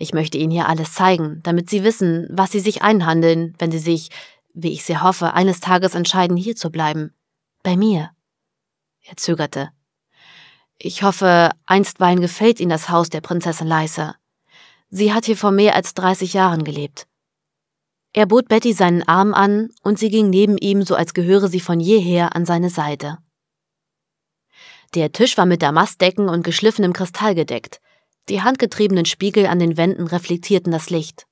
Ich möchte Ihnen hier alles zeigen, damit Sie wissen, was Sie sich einhandeln, wenn Sie sich, wie ich sehr hoffe, eines Tages entscheiden, hier zu bleiben. Bei mir. Er zögerte. Ich hoffe, einstweilen gefällt Ihnen das Haus der Prinzessin Leisa. Sie hat hier vor mehr als 30 Jahren gelebt. Er bot Betty seinen Arm an und sie ging neben ihm, so als gehöre sie von jeher an seine Seite. Der Tisch war mit Damastdecken und geschliffenem Kristall gedeckt. Die handgetriebenen Spiegel an den Wänden reflektierten das Licht.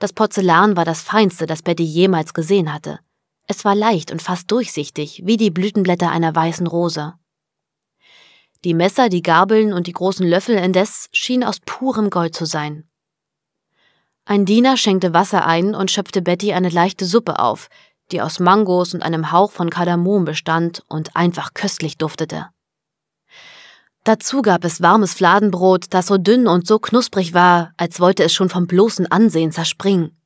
Das Porzellan war das feinste, das Betty jemals gesehen hatte. Es war leicht und fast durchsichtig, wie die Blütenblätter einer weißen Rose. Die Messer, die Gabeln und die großen Löffel indes schienen aus purem Gold zu sein. Ein Diener schenkte Wasser ein und schöpfte Betty eine leichte Suppe auf, die aus Mangos und einem Hauch von Kardamom bestand und einfach köstlich duftete. Dazu gab es warmes Fladenbrot, das so dünn und so knusprig war, als wollte es schon vom bloßen Ansehen zerspringen.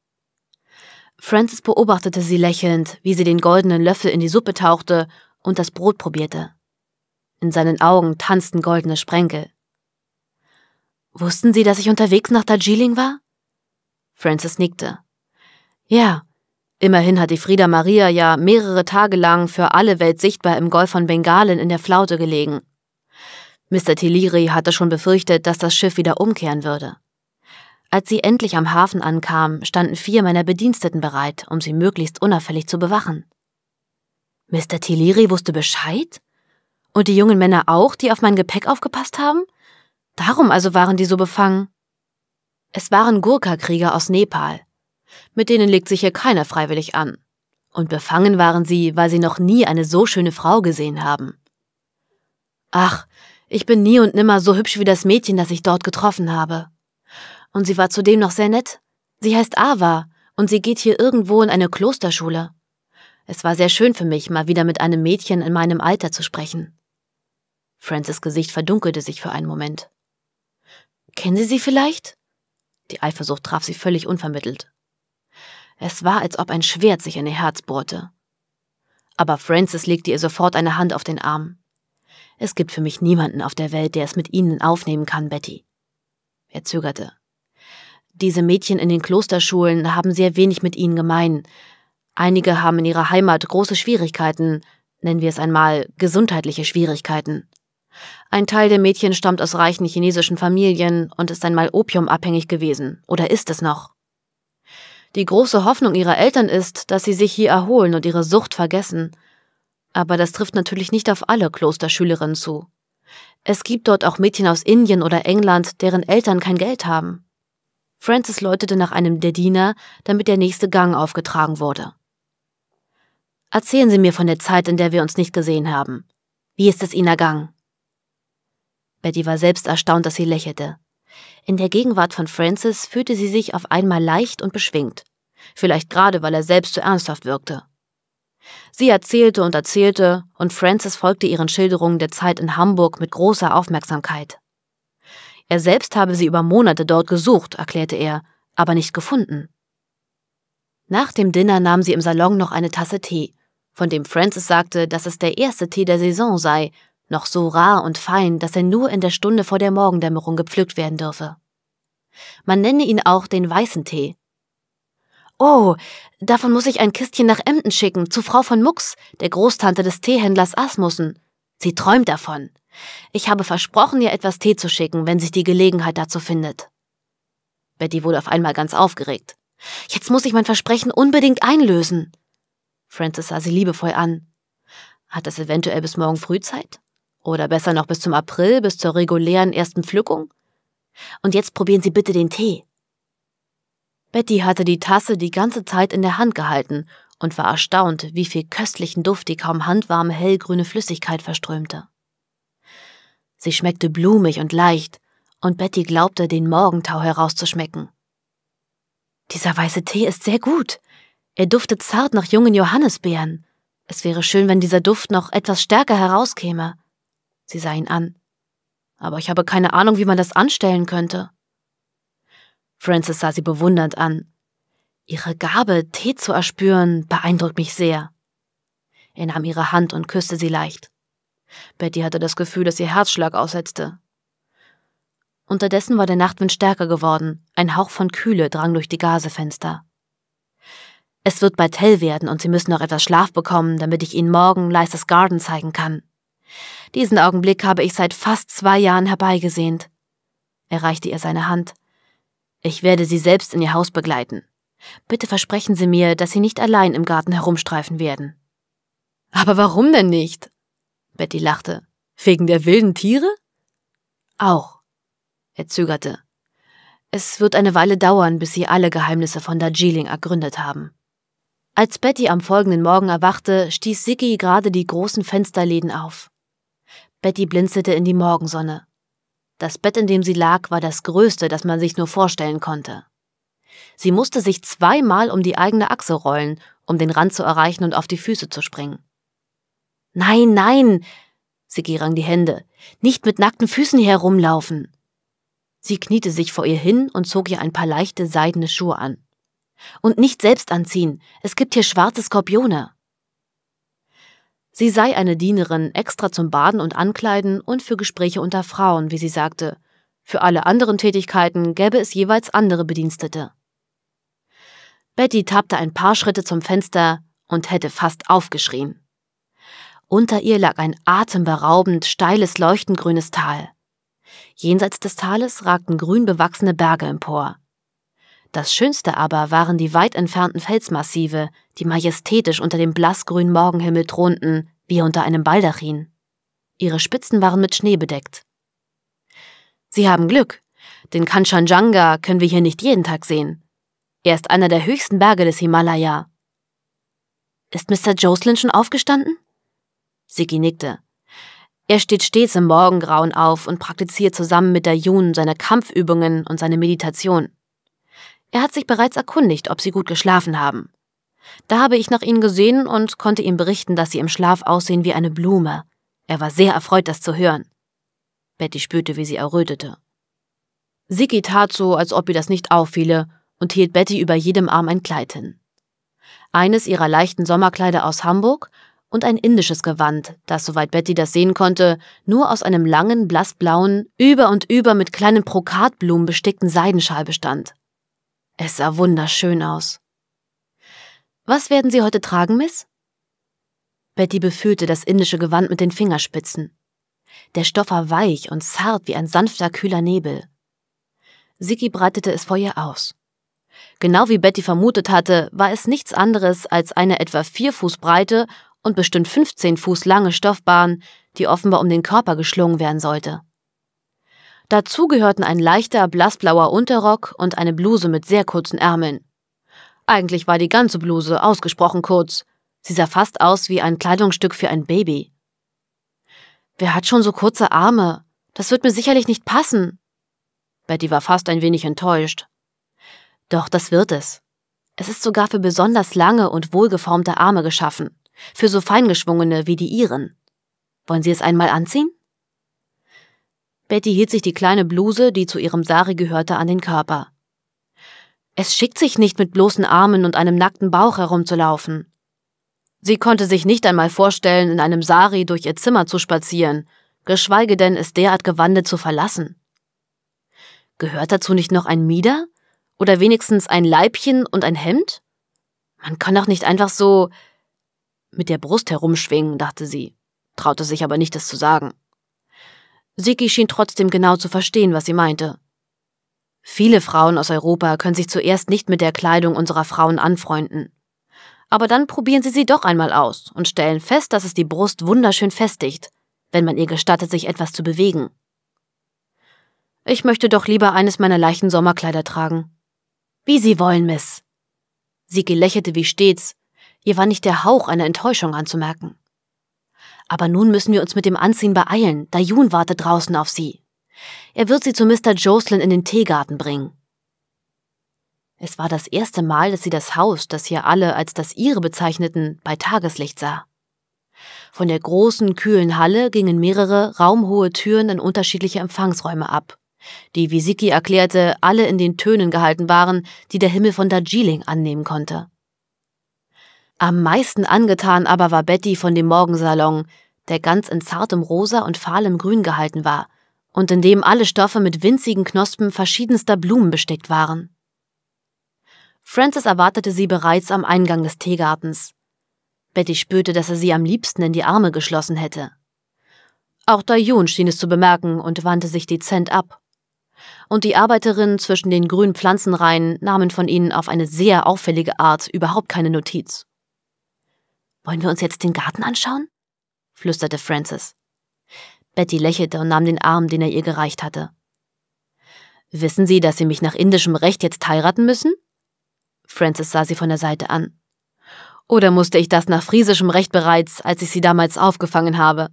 Francis beobachtete sie lächelnd, wie sie den goldenen Löffel in die Suppe tauchte und das Brot probierte. In seinen Augen tanzten goldene Sprenkel. Wussten Sie, dass ich unterwegs nach Darjeeling war? Francis nickte. Ja, immerhin hat die Frida Maria ja mehrere Tage lang für alle Welt sichtbar im Golf von Bengalen in der Flaute gelegen. Mr. Tiliri hatte schon befürchtet, dass das Schiff wieder umkehren würde. Als sie endlich am Hafen ankam, standen vier meiner Bediensteten bereit, um sie möglichst unauffällig zu bewachen. Mr. Tiliri wusste Bescheid? Und die jungen Männer auch, die auf mein Gepäck aufgepasst haben? Darum also waren die so befangen. Es waren Gurkha-Krieger aus Nepal. Mit denen legt sich hier keiner freiwillig an. Und befangen waren sie, weil sie noch nie eine so schöne Frau gesehen haben. Ach, ich bin nie und nimmer so hübsch wie das Mädchen, das ich dort getroffen habe. Und sie war zudem noch sehr nett. Sie heißt Ava und sie geht hier irgendwo in eine Klosterschule. Es war sehr schön für mich, mal wieder mit einem Mädchen in meinem Alter zu sprechen. Frances Gesicht verdunkelte sich für einen Moment. Kennen Sie sie vielleicht? Die Eifersucht traf sie völlig unvermittelt. Es war, als ob ein Schwert sich in ihr Herz bohrte. Aber Frances legte ihr sofort eine Hand auf den Arm. Es gibt für mich niemanden auf der Welt, der es mit Ihnen aufnehmen kann, Betty. Er zögerte. Diese Mädchen in den Klosterschulen haben sehr wenig mit Ihnen gemein. Einige haben in ihrer Heimat große Schwierigkeiten, nennen wir es einmal gesundheitliche Schwierigkeiten. Ein Teil der Mädchen stammt aus reichen chinesischen Familien und ist einmal opiumabhängig gewesen, oder ist es noch? Die große Hoffnung ihrer Eltern ist, dass sie sich hier erholen und ihre Sucht vergessen. Aber das trifft natürlich nicht auf alle Klosterschülerinnen zu. Es gibt dort auch Mädchen aus Indien oder England, deren Eltern kein Geld haben. Francis läutete nach einem der Diener, damit der nächste Gang aufgetragen wurde. Erzählen Sie mir von der Zeit, in der wir uns nicht gesehen haben. Wie ist es Ihnen ergangen? Betty war selbst erstaunt, dass sie lächelte. In der Gegenwart von Francis fühlte sie sich auf einmal leicht und beschwingt. Vielleicht gerade, weil er selbst so ernsthaft wirkte. Sie erzählte und erzählte, und Francis folgte ihren Schilderungen der Zeit in Hamburg mit großer Aufmerksamkeit. Er selbst habe sie über Monate dort gesucht, erklärte er, aber nicht gefunden. Nach dem Dinner nahm sie im Salon noch eine Tasse Tee, von dem Francis sagte, dass es der erste Tee der Saison sei, noch so rar und fein, dass er nur in der Stunde vor der Morgendämmerung gepflückt werden dürfe. Man nenne ihn auch den weißen Tee, Oh, davon muss ich ein Kistchen nach Emden schicken, zu Frau von Mux, der Großtante des Teehändlers Asmussen. Sie träumt davon. Ich habe versprochen, ihr etwas Tee zu schicken, wenn sich die Gelegenheit dazu findet. Betty wurde auf einmal ganz aufgeregt. Jetzt muss ich mein Versprechen unbedingt einlösen. Frances sah sie liebevoll an. Hat es eventuell bis morgen Frühzeit? Oder besser noch bis zum April, bis zur regulären ersten Pflückung? Und jetzt probieren Sie bitte den Tee. Betty hatte die Tasse die ganze Zeit in der Hand gehalten und war erstaunt, wie viel köstlichen Duft die kaum handwarme hellgrüne Flüssigkeit verströmte. Sie schmeckte blumig und leicht, und Betty glaubte, den Morgentau herauszuschmecken. Dieser weiße Tee ist sehr gut. Er duftet zart nach jungen Johannisbeeren. Es wäre schön, wenn dieser Duft noch etwas stärker herauskäme. Sie sah ihn an. Aber ich habe keine Ahnung, wie man das anstellen könnte. Francis sah sie bewundernd an. Ihre Gabe, Tee zu erspüren, beeindruckt mich sehr. Er nahm ihre Hand und küsste sie leicht. Betty hatte das Gefühl, dass ihr Herzschlag aussetzte. Unterdessen war der Nachtwind stärker geworden, ein Hauch von Kühle drang durch die Gasefenster. Es wird bald hell werden und Sie müssen noch etwas Schlaf bekommen, damit ich Ihnen morgen Leicesters Garden zeigen kann. Diesen Augenblick habe ich seit fast zwei Jahren herbeigesehnt. Er reichte ihr seine Hand. Ich werde Sie selbst in Ihr Haus begleiten. Bitte versprechen Sie mir, dass Sie nicht allein im Garten herumstreifen werden. Aber warum denn nicht? Betty lachte. Wegen der wilden Tiere? Auch. Er zögerte. Es wird eine Weile dauern, bis sie alle Geheimnisse von Darjeeling ergründet haben. Als Betty am folgenden Morgen erwachte, stieß Siki gerade die großen Fensterläden auf. Betty blinzelte in die Morgensonne. Das Bett, in dem sie lag, war das größte, das man sich nur vorstellen konnte. Sie musste sich zweimal um die eigene Achse rollen, um den Rand zu erreichen und auf die Füße zu springen. Nein, nein! Sie gerang die Hände. Nicht mit nackten Füßen herumlaufen! Sie kniete sich vor ihr hin und zog ihr ein paar leichte seidene Schuhe an. Und nicht selbst anziehen, es gibt hier schwarze Skorpione. Sie sei eine Dienerin, extra zum Baden und Ankleiden und für Gespräche unter Frauen, wie sie sagte. Für alle anderen Tätigkeiten gäbe es jeweils andere Bedienstete. Betty tappte ein paar Schritte zum Fenster und hätte fast aufgeschrien. Unter ihr lag ein atemberaubend steiles leuchtend grünes Tal. Jenseits des Tales ragten grün bewachsene Berge empor. Das Schönste aber waren die weit entfernten Felsmassive, die majestätisch unter dem blassgrünen Morgenhimmel thronten, wie unter einem Baldachin. Ihre Spitzen waren mit Schnee bedeckt. Sie haben Glück. Den Kanchanjanga können wir hier nicht jeden Tag sehen. Er ist einer der höchsten Berge des Himalaya. Ist Mr. Jocelyn schon aufgestanden? Sigi nickte. Er steht stets im Morgengrauen auf und praktiziert zusammen mit der Jun seine Kampfübungen und seine Meditation. Er hat sich bereits erkundigt, ob sie gut geschlafen haben. Da habe ich nach ihnen gesehen und konnte ihm berichten, dass sie im Schlaf aussehen wie eine Blume. Er war sehr erfreut, das zu hören. Betty spürte, wie sie errötete. Siki tat so, als ob ihr das nicht auffiele, und hielt Betty über jedem Arm ein Kleid hin. Eines ihrer leichten Sommerkleider aus Hamburg und ein indisches Gewand, das, soweit Betty das sehen konnte, nur aus einem langen, blassblauen, über und über mit kleinen Brokatblumen bestickten Seidenschal bestand. Es sah wunderschön aus. Was werden Sie heute tragen, Miss? Betty befühlte das indische Gewand mit den Fingerspitzen. Der Stoff war weich und zart wie ein sanfter, kühler Nebel. Siki breitete es vor ihr aus. Genau wie Betty vermutet hatte, war es nichts anderes als eine etwa vier Fuß breite und bestimmt 15 Fuß lange Stoffbahn, die offenbar um den Körper geschlungen werden sollte. Dazu gehörten ein leichter blassblauer Unterrock und eine Bluse mit sehr kurzen Ärmeln. Eigentlich war die ganze Bluse ausgesprochen kurz. Sie sah fast aus wie ein Kleidungsstück für ein Baby. Wer hat schon so kurze Arme? Das wird mir sicherlich nicht passen. Betty war fast ein wenig enttäuscht. Doch das wird es. Es ist sogar für besonders lange und wohlgeformte Arme geschaffen, für so feingeschwungene wie die ihren. Wollen Sie es einmal anziehen? Betty hielt sich die kleine Bluse, die zu ihrem Sari gehörte, an den Körper. Es schickt sich nicht, mit bloßen Armen und einem nackten Bauch herumzulaufen. Sie konnte sich nicht einmal vorstellen, in einem Sari durch ihr Zimmer zu spazieren, geschweige denn es derart gewandet zu verlassen. Gehört dazu nicht noch ein Mieder? Oder wenigstens ein Leibchen und ein Hemd? Man kann doch nicht einfach so mit der Brust herumschwingen, dachte sie, traute sich aber nicht, es zu sagen. Siki schien trotzdem genau zu verstehen, was sie meinte. Viele Frauen aus Europa können sich zuerst nicht mit der Kleidung unserer Frauen anfreunden. Aber dann probieren sie sie doch einmal aus und stellen fest, dass es die Brust wunderschön festigt, wenn man ihr gestattet, sich etwas zu bewegen. Ich möchte doch lieber eines meiner leichten Sommerkleider tragen. Wie Sie wollen, Miss. Siki lächelte wie stets, ihr war nicht der Hauch einer Enttäuschung anzumerken. Aber nun müssen wir uns mit dem Anziehen beeilen, da Jun wartet draußen auf sie. Er wird sie zu Mr. Jocelyn in den Teegarten bringen. Es war das erste Mal, dass sie das Haus, das hier alle als das ihre bezeichneten, bei Tageslicht sah. Von der großen, kühlen Halle gingen mehrere raumhohe Türen in unterschiedliche Empfangsräume ab, die, wie Siki erklärte, alle in den Tönen gehalten waren, die der Himmel von Darjeeling annehmen konnte. Am meisten angetan aber war Betty von dem Morgensalon, der ganz in zartem Rosa und fahlem Grün gehalten war und in dem alle Stoffe mit winzigen Knospen verschiedenster Blumen bestickt waren. Frances erwartete sie bereits am Eingang des Teegartens. Betty spürte, dass er sie am liebsten in die Arme geschlossen hätte. Auch Dayun schien es zu bemerken und wandte sich dezent ab. Und die Arbeiterinnen zwischen den grünen Pflanzenreihen nahmen von ihnen auf eine sehr auffällige Art überhaupt keine Notiz. Wollen wir uns jetzt den Garten anschauen? flüsterte Francis. Betty lächelte und nahm den Arm, den er ihr gereicht hatte. Wissen Sie, dass Sie mich nach indischem Recht jetzt heiraten müssen? Francis sah sie von der Seite an. Oder musste ich das nach friesischem Recht bereits, als ich Sie damals aufgefangen habe?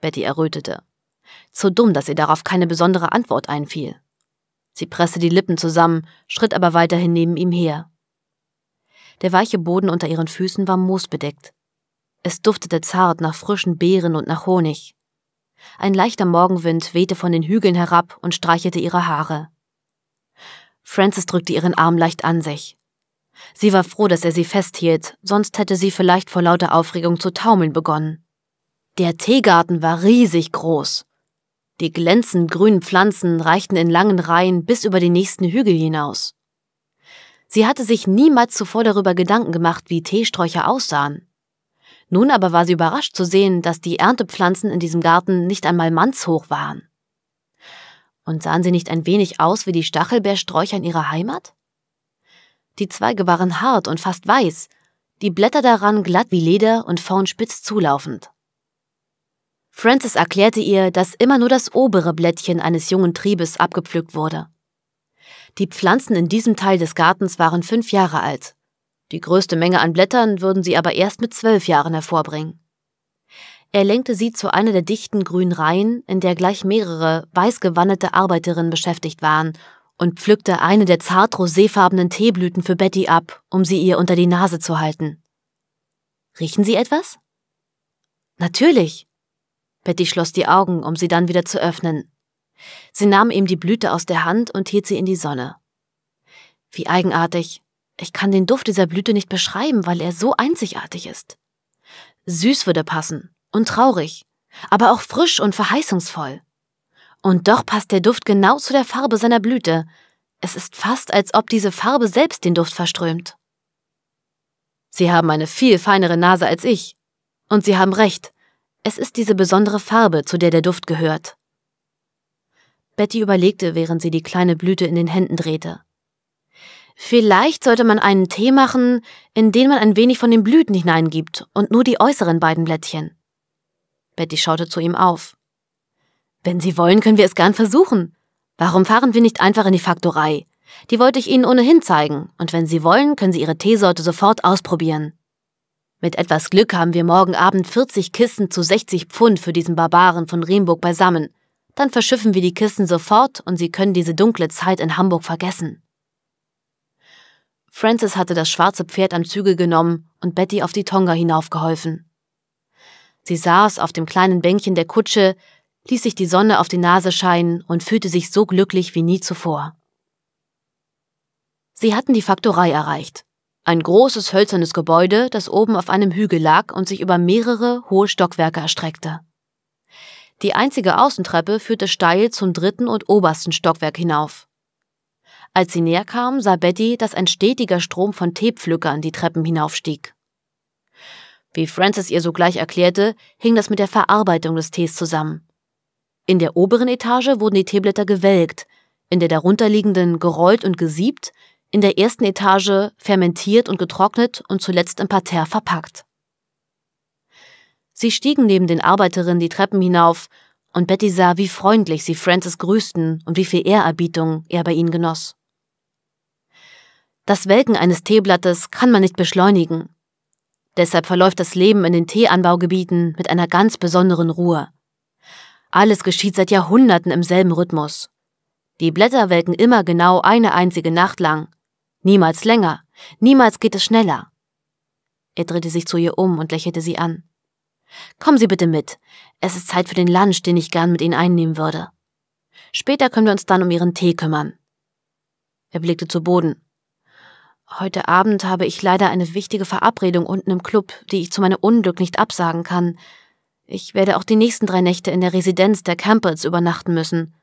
Betty errötete. Zu dumm, dass ihr darauf keine besondere Antwort einfiel. Sie presste die Lippen zusammen, schritt aber weiterhin neben ihm her. Der weiche Boden unter ihren Füßen war moosbedeckt. Es duftete zart nach frischen Beeren und nach Honig. Ein leichter Morgenwind wehte von den Hügeln herab und streichelte ihre Haare. Frances drückte ihren Arm leicht an sich. Sie war froh, dass er sie festhielt, sonst hätte sie vielleicht vor lauter Aufregung zu taumeln begonnen. Der Teegarten war riesig groß. Die glänzend grünen Pflanzen reichten in langen Reihen bis über die nächsten Hügel hinaus. Sie hatte sich niemals zuvor darüber Gedanken gemacht, wie Teesträucher aussahen. Nun aber war sie überrascht zu sehen, dass die Erntepflanzen in diesem Garten nicht einmal mannshoch waren. Und sahen sie nicht ein wenig aus wie die Stachelbeersträucher in ihrer Heimat? Die Zweige waren hart und fast weiß, die Blätter daran glatt wie Leder und vorn spitz zulaufend. Frances erklärte ihr, dass immer nur das obere Blättchen eines jungen Triebes abgepflückt wurde. Die Pflanzen in diesem Teil des Gartens waren fünf Jahre alt. Die größte Menge an Blättern würden sie aber erst mit zwölf Jahren hervorbringen. Er lenkte sie zu einer der dichten grünen Reihen, in der gleich mehrere weißgewandete Arbeiterinnen beschäftigt waren, und pflückte eine der zart roséfarbenen Teeblüten für Betty ab, um sie ihr unter die Nase zu halten. Riechen Sie etwas? Natürlich. Betty schloss die Augen, um sie dann wieder zu öffnen. Sie nahm ihm die Blüte aus der Hand und hielt sie in die Sonne. Wie eigenartig. Ich kann den Duft dieser Blüte nicht beschreiben, weil er so einzigartig ist. Süß würde passen und traurig, aber auch frisch und verheißungsvoll. Und doch passt der Duft genau zu der Farbe seiner Blüte. Es ist fast, als ob diese Farbe selbst den Duft verströmt. Sie haben eine viel feinere Nase als ich. Und Sie haben recht. Es ist diese besondere Farbe, zu der der Duft gehört. Betty überlegte, während sie die kleine Blüte in den Händen drehte. Vielleicht sollte man einen Tee machen, in den man ein wenig von den Blüten hineingibt und nur die äußeren beiden Blättchen. Betty schaute zu ihm auf. Wenn Sie wollen, können wir es gern versuchen. Warum fahren wir nicht einfach in die Faktorei? Die wollte ich Ihnen ohnehin zeigen, und wenn Sie wollen, können Sie Ihre Teesorte sofort ausprobieren. Mit etwas Glück haben wir morgen Abend 40 Kissen zu 60 Pfund für diesen Barbaren von Riemburg beisammen dann verschiffen wir die Kissen sofort und Sie können diese dunkle Zeit in Hamburg vergessen. Francis hatte das schwarze Pferd am Zügel genommen und Betty auf die Tonga hinaufgeholfen. Sie saß auf dem kleinen Bänkchen der Kutsche, ließ sich die Sonne auf die Nase scheinen und fühlte sich so glücklich wie nie zuvor. Sie hatten die Faktorei erreicht. Ein großes hölzernes Gebäude, das oben auf einem Hügel lag und sich über mehrere hohe Stockwerke erstreckte. Die einzige Außentreppe führte steil zum dritten und obersten Stockwerk hinauf. Als sie näher kam, sah Betty, dass ein stetiger Strom von Teepflückern die Treppen hinaufstieg. Wie Frances ihr sogleich erklärte, hing das mit der Verarbeitung des Tees zusammen. In der oberen Etage wurden die Teeblätter gewelkt, in der darunterliegenden gerollt und gesiebt, in der ersten Etage fermentiert und getrocknet und zuletzt im Parterre verpackt. Sie stiegen neben den Arbeiterinnen die Treppen hinauf, und Betty sah, wie freundlich sie Francis grüßten und wie viel Ehrerbietung er bei ihnen genoss. Das Welken eines Teeblattes kann man nicht beschleunigen. Deshalb verläuft das Leben in den Teeanbaugebieten mit einer ganz besonderen Ruhe. Alles geschieht seit Jahrhunderten im selben Rhythmus. Die Blätter welken immer genau eine einzige Nacht lang. Niemals länger, niemals geht es schneller. Er drehte sich zu ihr um und lächelte sie an. Kommen Sie bitte mit. Es ist Zeit für den Lunch, den ich gern mit Ihnen einnehmen würde. Später können wir uns dann um Ihren Tee kümmern. Er blickte zu Boden. Heute Abend habe ich leider eine wichtige Verabredung unten im Club, die ich zu meinem Unglück nicht absagen kann. Ich werde auch die nächsten drei Nächte in der Residenz der Campbells übernachten müssen.